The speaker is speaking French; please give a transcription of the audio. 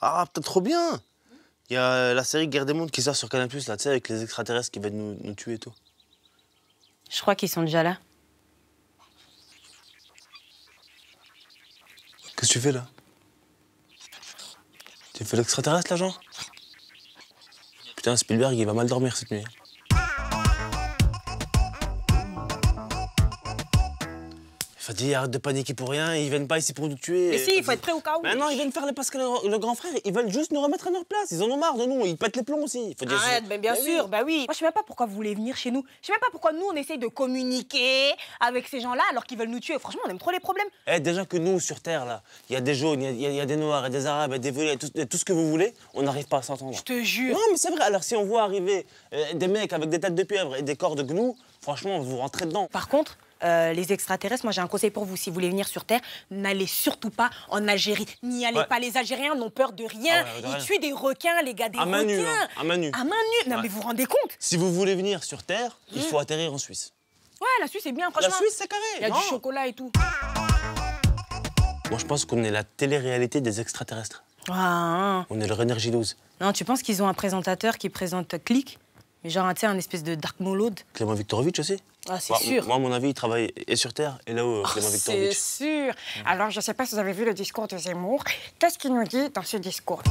Ah, peut-être trop bien Il y a euh, la série Guerre des mondes qui sort sur Canal+, là, tu sais, avec les extraterrestres qui veulent nous, nous tuer et tout. Je crois qu'ils sont déjà là. Qu'est-ce que tu fais, là Tu fais l'extraterrestre, là, genre Putain, Spielberg, il va mal dormir cette nuit. Fadi, arrête de paniquer pour rien, ils viennent pas ici pour nous tuer. Mais si, il faut être prêt au cas où. Mais non, ils viennent faire le Pascal le, le grand frère, ils veulent juste nous remettre à leur place. Ils en ont marre de nous, ils pètent les plombs aussi. arrête, ben bien bah sûr, bah oui. Moi, je sais même pas pourquoi vous voulez venir chez nous. Je sais même pas pourquoi nous, on essaye de communiquer avec ces gens-là alors qu'ils veulent nous tuer. Franchement, on aime trop les problèmes. Eh, déjà que nous, sur Terre, là, il y a des jaunes, il y, a des noirs, et des arabes, et des volets, tout, tout, ce que vous voulez, on n'arrive pas à s'entendre. Je te jure. Non, mais c'est vrai. Alors, si on voit arriver euh, des mecs avec des têtes de pieuvre et des corps de gnous, franchement, vous rentrez dedans. Par contre, euh, les extraterrestres, moi j'ai un conseil pour vous. Si vous voulez venir sur Terre, n'allez surtout pas en Algérie. N'y allez pas. Les Algériens n'ont peur de rien. Ah Ils tuent des requins, les gars, des à Main hein. À main nue. À main nue. Non, mais vous vous rendez compte Si vous voulez venir sur Terre, il hmm. faut atterrir en Suisse. Ouais, la Suisse est bien, franchement. La Suisse, c'est carré. Il y a du chocolat et tout. Moi, je pense qu'on est la télé-réalité des extraterrestres. Ah, hein. On est le énergie Non, tu penses qu'ils ont un présentateur qui présente Click genre, tu sais, un espèce de Dark molode. Clément Viktorovitch aussi Ah, c'est bah, sûr. Moi, à mon avis, il travaille et sur Terre et là haut euh, ah, Clément Viktorovitch. C'est sûr. Alors, je ne sais pas si vous avez vu le discours de Zemmour. Qu'est-ce qu'il nous dit dans ce discours